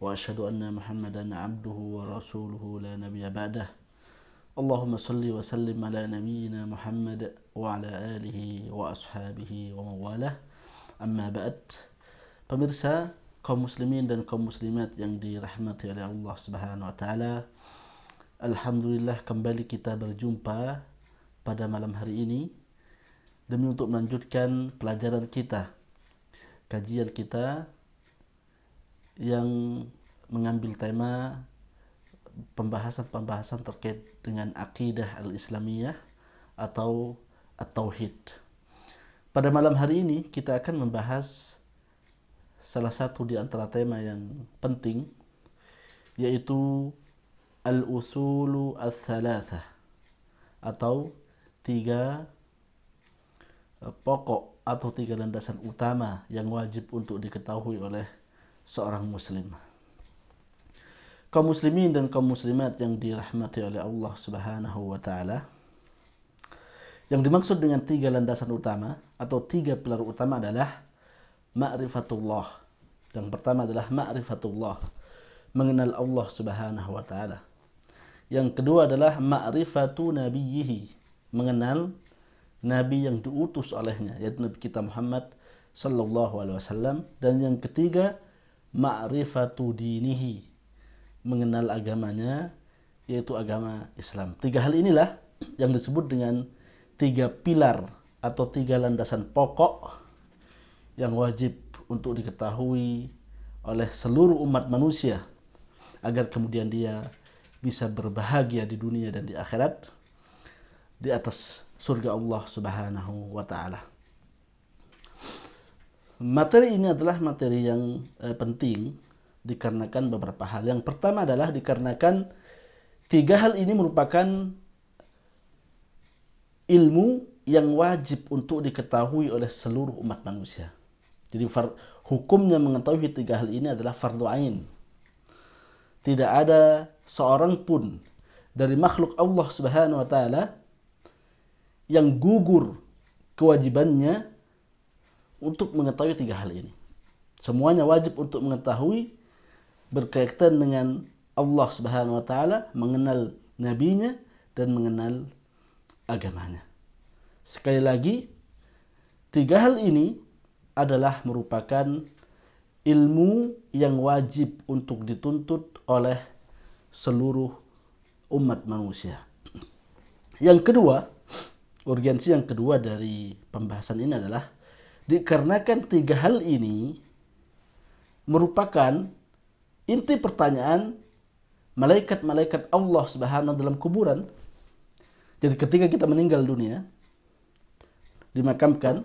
وأشهد أن محمدا عبده ورسوله لا نبي بعده اللهم صل وسلم على نبينا محمد وعلى آله وأصحابه ومواله أما بعد pemirsa kaum muslimin dan kaum muslimat yang dirahmati oleh Allah Subhanahu wa taala Alhamdulillah kembali kita berjumpa pada malam hari ini demi untuk melanjutkan pelajaran kita kajian kita yang mengambil tema pembahasan-pembahasan terkait dengan akidah al-islamiyah atau at-tauhid. Pada malam hari ini kita akan membahas salah satu di antara tema yang penting yaitu al-usulu al thalatha atau tiga eh, pokok atau tiga landasan utama yang wajib untuk diketahui oleh seorang muslim. Kaum muslimin dan kaum muslimat yang dirahmati oleh Allah Subhanahu wa taala. Yang dimaksud dengan tiga landasan utama atau tiga pilar utama adalah ma'rifatullah. Yang pertama adalah ma'rifatullah, mengenal Allah Subhanahu wa taala. Yang kedua adalah ma'rifatu nabiyhi, mengenal nabi yang diutus olehnya yaitu nabi kita Muhammad sallallahu alaihi wasallam dan yang ketiga ma'rifatu dinihi mengenal agamanya yaitu agama Islam. Tiga hal inilah yang disebut dengan tiga pilar atau tiga landasan pokok yang wajib untuk diketahui oleh seluruh umat manusia agar kemudian dia bisa berbahagia di dunia dan di akhirat di atas surga Allah Subhanahu wa taala. Materi ini adalah materi yang eh, penting dikarenakan beberapa hal. Yang pertama adalah dikarenakan tiga hal ini merupakan ilmu yang wajib untuk diketahui oleh seluruh umat manusia. Jadi far, hukumnya mengetahui tiga hal ini adalah fardu ain. Tidak ada seorang pun dari makhluk Allah Subhanahu wa taala yang gugur kewajibannya untuk mengetahui tiga hal ini. Semuanya wajib untuk mengetahui berkaitan dengan Allah Subhanahu wa taala, mengenal nabinya dan mengenal agamanya. Sekali lagi, tiga hal ini adalah merupakan ilmu yang wajib untuk dituntut oleh seluruh umat manusia. Yang kedua, urgensi yang kedua dari pembahasan ini adalah Dikarenakan tiga hal ini merupakan inti pertanyaan malaikat-malaikat Allah Subhanahu dalam kuburan. Jadi ketika kita meninggal dunia, dimakamkan,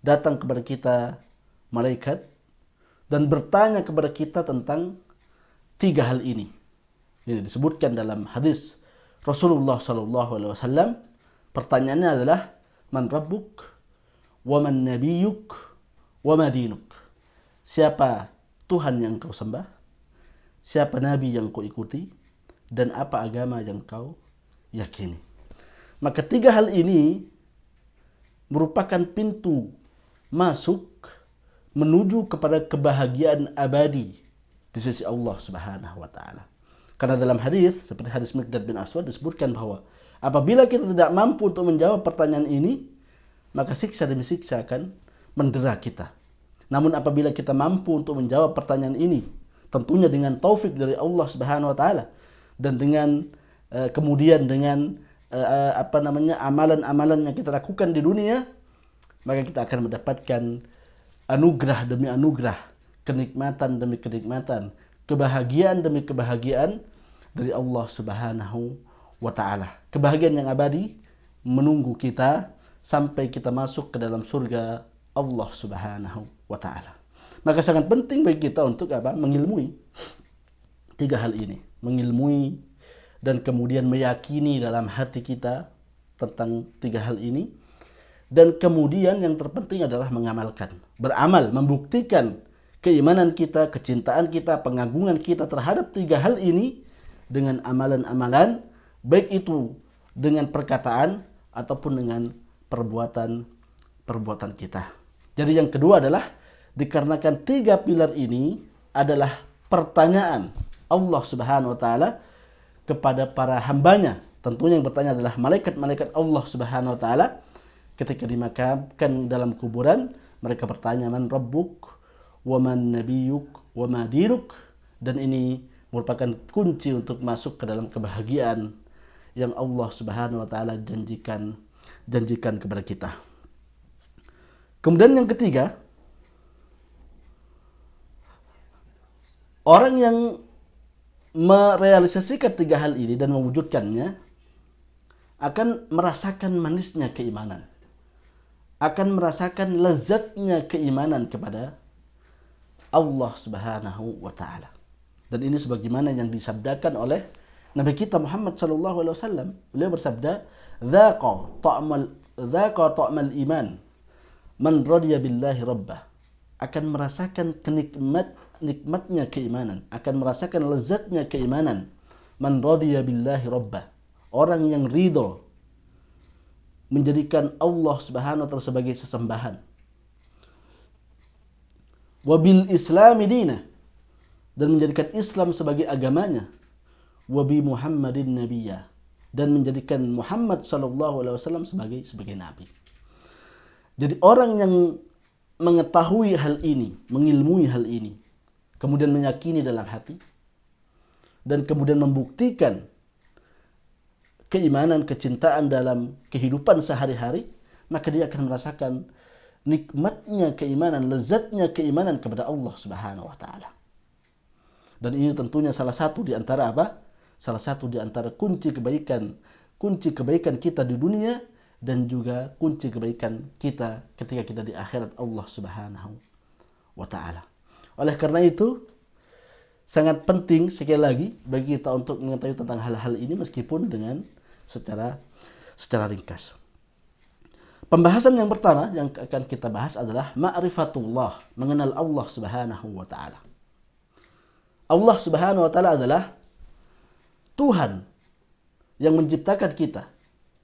datang kepada kita malaikat dan bertanya kepada kita tentang tiga hal ini. Ini disebutkan dalam hadis Rasulullah Shallallahu Alaihi Wasallam. Pertanyaannya adalah man rabbuk waman nabiyuk wamadinuk siapa Tuhan yang kau sembah siapa nabi yang kau ikuti dan apa agama yang kau yakini maka tiga hal ini merupakan pintu masuk menuju kepada kebahagiaan abadi di sisi Allah Subhanahu wa taala. Karena dalam hadis seperti hadis Miqdad bin Aswad disebutkan bahwa apabila kita tidak mampu untuk menjawab pertanyaan ini, maka siksa demi siksa akan mendera kita. Namun apabila kita mampu untuk menjawab pertanyaan ini, tentunya dengan taufik dari Allah Subhanahu wa taala dan dengan uh, kemudian dengan uh, apa namanya amalan-amalan yang kita lakukan di dunia, maka kita akan mendapatkan anugerah demi anugerah, kenikmatan demi kenikmatan, kebahagiaan demi kebahagiaan dari Allah Subhanahu wa taala. Kebahagiaan yang abadi menunggu kita sampai kita masuk ke dalam surga Allah Subhanahu wa taala. Maka sangat penting bagi kita untuk apa? mengilmui tiga hal ini, mengilmui dan kemudian meyakini dalam hati kita tentang tiga hal ini dan kemudian yang terpenting adalah mengamalkan, beramal, membuktikan keimanan kita, kecintaan kita, pengagungan kita terhadap tiga hal ini dengan amalan-amalan baik itu dengan perkataan ataupun dengan perbuatan perbuatan kita. Jadi yang kedua adalah dikarenakan tiga pilar ini adalah pertanyaan Allah Subhanahu wa taala kepada para hambanya. Tentunya yang bertanya adalah malaikat-malaikat Allah Subhanahu wa taala ketika dimakamkan dalam kuburan, mereka bertanya man rabbuk wa man nabiyuk wa ma diruk dan ini merupakan kunci untuk masuk ke dalam kebahagiaan yang Allah Subhanahu wa taala janjikan janjikan kepada kita. Kemudian yang ketiga, orang yang merealisasikan tiga hal ini dan mewujudkannya akan merasakan manisnya keimanan. Akan merasakan lezatnya keimanan kepada Allah Subhanahu wa taala. Dan ini sebagaimana yang disabdakan oleh Nabi kita Muhammad Shallallahu Alaihi Wasallam beliau bersabda, "Dzaqa ta'mal dzaqa ta'mal iman man radiya billahi rabbah." Akan merasakan kenikmat nikmatnya keimanan, akan merasakan lezatnya keimanan man radiya billahi rabbah. Orang yang ridho menjadikan Allah Subhanahu wa taala sebagai sesembahan. Wabil Islam dina dan menjadikan Islam sebagai agamanya wabi Muhammadin Nabiya dan menjadikan Muhammad sallallahu alaihi wasallam sebagai sebagai nabi. Jadi orang yang mengetahui hal ini, mengilmui hal ini, kemudian meyakini dalam hati dan kemudian membuktikan keimanan, kecintaan dalam kehidupan sehari-hari, maka dia akan merasakan nikmatnya keimanan, lezatnya keimanan kepada Allah Subhanahu wa taala. Dan ini tentunya salah satu di antara apa? salah satu di antara kunci kebaikan, kunci kebaikan kita di dunia dan juga kunci kebaikan kita ketika kita di akhirat Allah Subhanahu wa taala. Oleh karena itu, sangat penting sekali lagi bagi kita untuk mengetahui tentang hal-hal ini meskipun dengan secara secara ringkas. Pembahasan yang pertama yang akan kita bahas adalah ma'rifatullah, mengenal Allah Subhanahu wa taala. Allah Subhanahu wa taala adalah Tuhan yang menciptakan kita,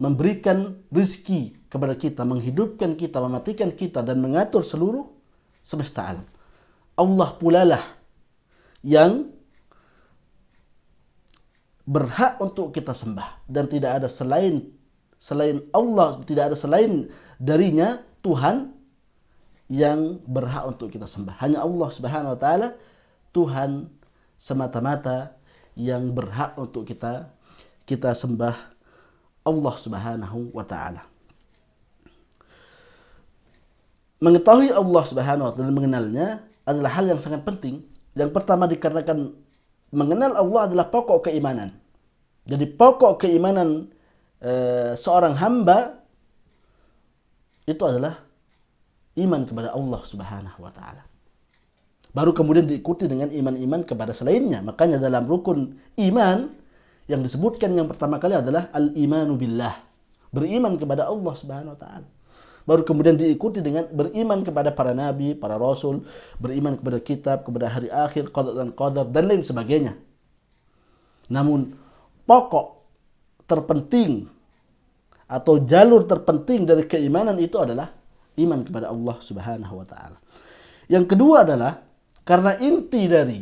memberikan rizki kepada kita, menghidupkan kita, mematikan kita, dan mengatur seluruh semesta alam. Allah pula lah yang berhak untuk kita sembah dan tidak ada selain selain Allah tidak ada selain darinya Tuhan yang berhak untuk kita sembah hanya Allah Subhanahu wa taala Tuhan semata-mata yang berhak untuk kita kita sembah Allah Subhanahu wa taala. Mengetahui Allah Subhanahu wa taala dan mengenalnya adalah hal yang sangat penting. Yang pertama dikarenakan mengenal Allah adalah pokok keimanan. Jadi pokok keimanan e, seorang hamba itu adalah iman kepada Allah Subhanahu wa taala. Baru kemudian diikuti dengan iman-iman kepada selainnya. Makanya dalam rukun iman yang disebutkan yang pertama kali adalah al-imanu billah. Beriman kepada Allah Subhanahu wa taala. Baru kemudian diikuti dengan beriman kepada para nabi, para rasul, beriman kepada kitab, kepada hari akhir, qadar dan qadar dan lain sebagainya. Namun pokok terpenting atau jalur terpenting dari keimanan itu adalah iman kepada Allah Subhanahu wa taala. Yang kedua adalah karena inti dari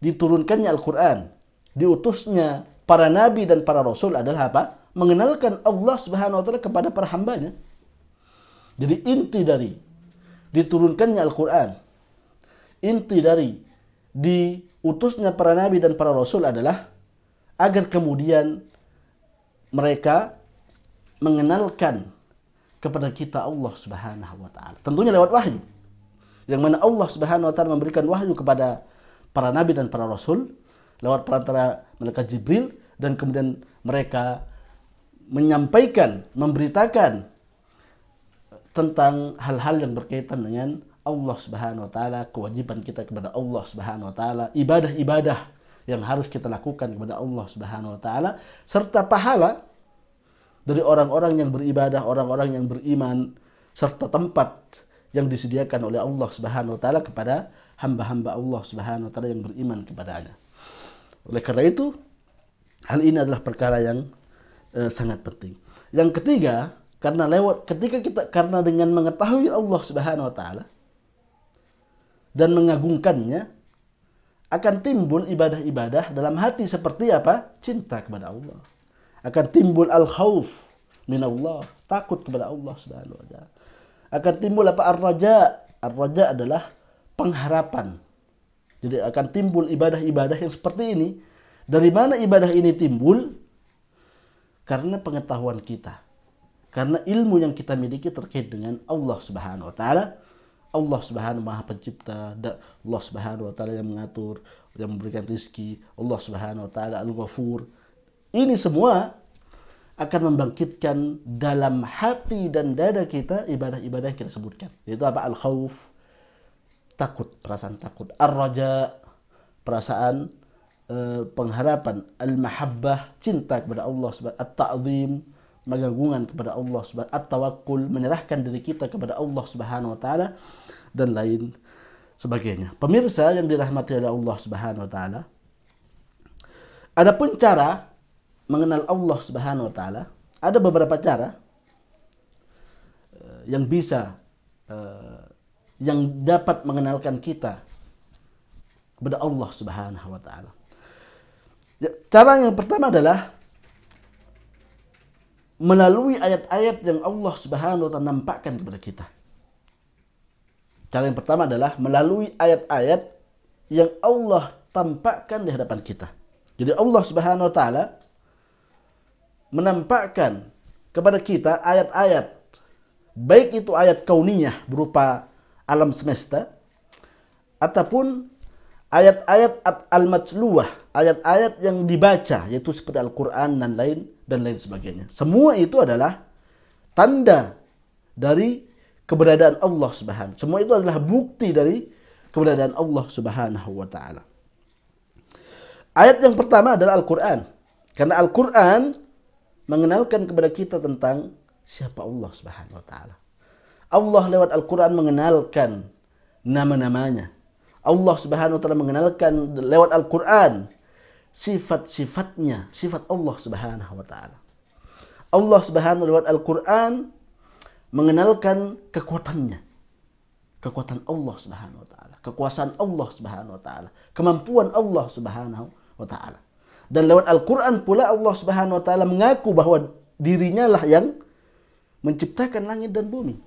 diturunkannya Al-Quran, diutusnya para nabi dan para rasul adalah apa? Mengenalkan Allah Subhanahu wa taala kepada para hambanya. Jadi inti dari diturunkannya Al-Quran, inti dari diutusnya para nabi dan para rasul adalah agar kemudian mereka mengenalkan kepada kita Allah Subhanahu wa taala. Tentunya lewat wahyu yang mana Allah Subhanahu wa taala memberikan wahyu kepada para nabi dan para rasul lewat perantara malaikat Jibril dan kemudian mereka menyampaikan, memberitakan tentang hal-hal yang berkaitan dengan Allah Subhanahu wa taala, kewajiban kita kepada Allah Subhanahu wa taala, ibadah-ibadah yang harus kita lakukan kepada Allah Subhanahu wa taala serta pahala dari orang-orang yang beribadah, orang-orang yang beriman serta tempat yang disediakan oleh Allah Subhanahu wa taala kepada hamba-hamba Allah Subhanahu wa taala yang beriman kepadanya. Oleh karena itu, hal ini adalah perkara yang eh, sangat penting. Yang ketiga, karena lewat ketika kita karena dengan mengetahui Allah Subhanahu wa taala dan mengagungkannya akan timbul ibadah-ibadah dalam hati seperti apa? Cinta kepada Allah. Akan timbul al-khauf min Allah, takut kepada Allah Subhanahu wa taala akan timbul apa ar-raja. adalah pengharapan. Jadi akan timbul ibadah-ibadah yang seperti ini. Dari mana ibadah ini timbul? Karena pengetahuan kita. Karena ilmu yang kita miliki terkait dengan Allah Subhanahu wa taala. Allah Subhanahu Maha Pencipta, Allah Subhanahu wa taala yang mengatur, yang memberikan rizki, Allah Subhanahu wa taala Al-Ghafur. Ini semua akan membangkitkan dalam hati dan dada kita ibadah-ibadah yang kita sebutkan. Yaitu apa? Al-khawf, takut, perasaan takut. Ar-raja, perasaan eh, pengharapan. Al-mahabbah, cinta kepada Allah. At-ta'zim, magagungan kepada Allah. At-tawakkul, menyerahkan diri kita kepada Allah Subhanahu wa taala dan lain sebagainya. Pemirsa yang dirahmati oleh Allah Subhanahu wa taala, adapun cara mengenal Allah Subhanahu wa taala ada beberapa cara eh, yang bisa eh, yang dapat mengenalkan kita kepada Allah Subhanahu wa taala. Ya, cara yang pertama adalah melalui ayat-ayat yang Allah Subhanahu wa taala nampakkan kepada kita. Cara yang pertama adalah melalui ayat-ayat yang Allah tampakkan di hadapan kita. Jadi Allah Subhanahu wa taala menampakkan kepada kita ayat-ayat baik itu ayat kauniyah berupa alam semesta ataupun ayat-ayat al-majluah, ayat-ayat yang dibaca yaitu seperti Al-Qur'an dan lain dan lain sebagainya. Semua itu adalah tanda dari keberadaan Allah Subhanahu. Semua itu adalah bukti dari keberadaan Allah Subhanahu wa taala. Ayat yang pertama adalah Al-Qur'an. Karena Al-Qur'an mengenalkan kepada kita tentang siapa Allah Subhanahu wa taala. Allah lewat Al-Qur'an mengenalkan nama-namanya. Allah Subhanahu wa taala mengenalkan lewat Al-Qur'an sifat-sifatnya, sifat Allah Subhanahu wa taala. Allah Subhanahu lewat Al-Qur'an mengenalkan kekuatannya. Kekuatan Allah Subhanahu wa taala, kekuasaan Allah Subhanahu wa taala, kemampuan Allah Subhanahu wa taala. Dan lewat Al-Quran pula Allah Subhanahu Wa Taala mengaku bahwa dirinya lah yang menciptakan langit dan bumi,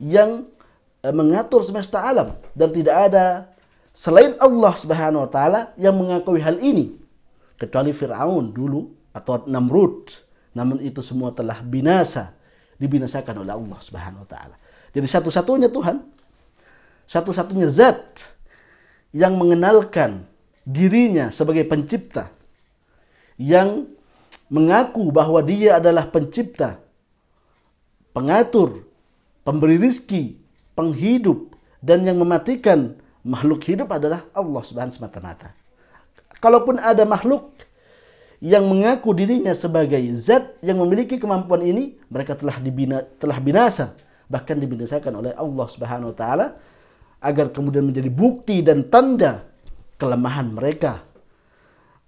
yang eh, mengatur semesta alam dan tidak ada selain Allah Subhanahu Wa Taala yang mengakui hal ini kecuali Fir'aun dulu atau Namrud. Namun itu semua telah binasa, dibinasakan oleh Allah Subhanahu Wa Taala. Jadi satu-satunya Tuhan, satu-satunya Zat yang mengenalkan dirinya sebagai pencipta yang mengaku bahwa dia adalah pencipta, pengatur, pemberi rizki, penghidup, dan yang mematikan makhluk hidup adalah Allah Subhanahu semata-mata. Kalaupun ada makhluk yang mengaku dirinya sebagai zat yang memiliki kemampuan ini, mereka telah dibina, telah binasa, bahkan dibinasakan oleh Allah Subhanahu wa taala agar kemudian menjadi bukti dan tanda kelemahan mereka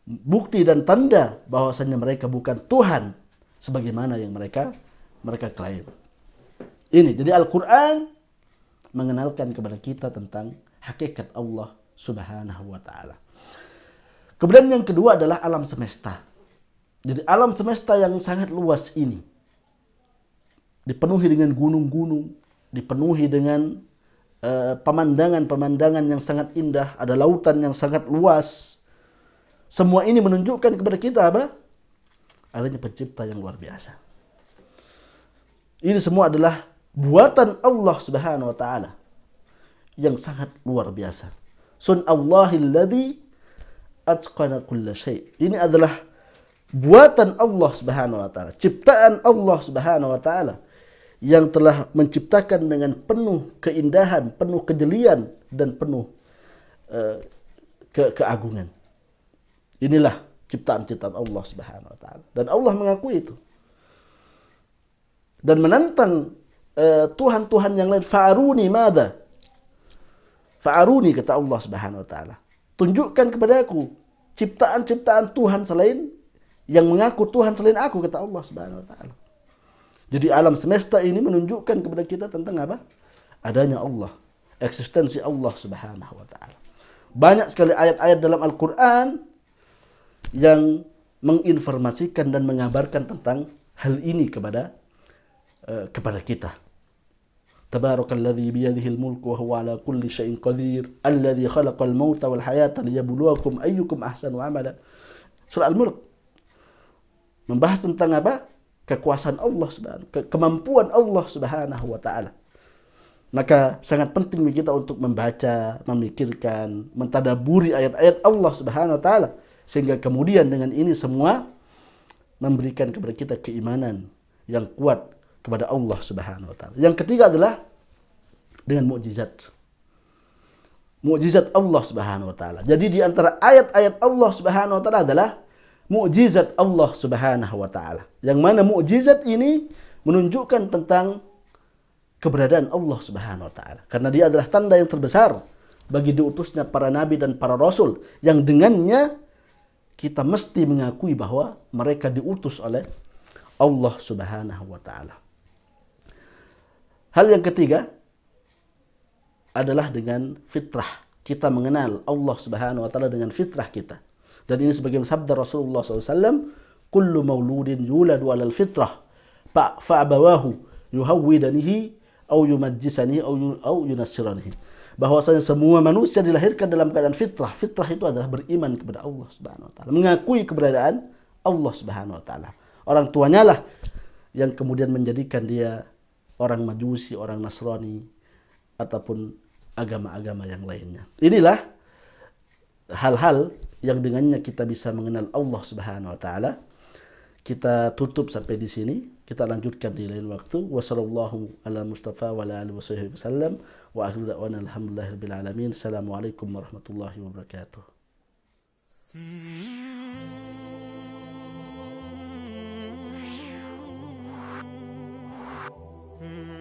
bukti dan tanda bahwasanya mereka bukan Tuhan sebagaimana yang mereka mereka klaim. Ini jadi Al-Qur'an mengenalkan kepada kita tentang hakikat Allah Subhanahu wa taala. Kemudian yang kedua adalah alam semesta. Jadi alam semesta yang sangat luas ini dipenuhi dengan gunung-gunung, dipenuhi dengan eh, pemandangan-pemandangan uh, yang sangat indah, ada lautan yang sangat luas, semua ini menunjukkan kepada kita apa? Adanya pencipta yang luar biasa. Ini semua adalah buatan Allah Subhanahu wa taala yang sangat luar biasa. Sun Allahilladzi atqana kulla syai. Ini adalah buatan Allah Subhanahu wa taala, ciptaan Allah Subhanahu wa taala yang telah menciptakan dengan penuh keindahan, penuh kejelian dan penuh uh, ke keagungan. Inilah ciptaan-ciptaan Allah Subhanahu wa taala. Dan Allah mengakui itu. Dan menentang eh, Tuhan-Tuhan uh, yang lain, fa'aruni mada? Fa'aruni kata Allah Subhanahu wa taala. Tunjukkan kepada aku ciptaan-ciptaan Tuhan selain yang mengaku Tuhan selain aku kata Allah Subhanahu wa taala. Jadi alam semesta ini menunjukkan kepada kita tentang apa? Adanya Allah, eksistensi Allah Subhanahu wa taala. Banyak sekali ayat-ayat dalam Al-Qur'an yang menginformasikan dan mengabarkan tentang hal ini kepada uh, kepada kita. Surah Al-Mulk membahas tentang apa? kekuasaan Allah Subhanahu ke kemampuan Allah Subhanahu wa taala. Maka sangat penting bagi kita untuk membaca, memikirkan, mentadaburi ayat-ayat Allah Subhanahu wa taala sehingga kemudian dengan ini semua memberikan kepada kita keimanan yang kuat kepada Allah Subhanahu wa taala. Yang ketiga adalah dengan mukjizat. Mukjizat Allah Subhanahu wa taala. Jadi di antara ayat-ayat Allah Subhanahu wa taala adalah mukjizat Allah Subhanahu wa taala. Yang mana mukjizat ini menunjukkan tentang keberadaan Allah Subhanahu wa taala. Karena dia adalah tanda yang terbesar bagi diutusnya para nabi dan para rasul yang dengannya kita mesti mengakui bahwa mereka diutus oleh Allah Subhanahu wa taala. Hal yang ketiga adalah dengan fitrah. Kita mengenal Allah Subhanahu wa taala dengan fitrah kita. Dan ini sebagaimana sabda Rasulullah SAW, "Kullu mauludin yuladu 'alal fitrah, fa'abawahu yuhawwidanihi au yumajjisanihi au yunassiranihi." bahwasanya semua manusia dilahirkan dalam keadaan fitrah. Fitrah itu adalah beriman kepada Allah Subhanahu wa taala, mengakui keberadaan Allah Subhanahu wa taala. Orang tuanya lah yang kemudian menjadikan dia orang Majusi, orang Nasrani ataupun agama-agama yang lainnya. Inilah hal-hal yang dengannya kita bisa mengenal Allah Subhanahu wa taala kita tutup sampai di sini kita lanjutkan di lain waktu wasallallahu ala mustafa wa ala alihi wasallam wa, akhiru da'wana alhamdulillahirabbil alamin assalamualaikum warahmatullahi wabarakatuh Mm-hmm.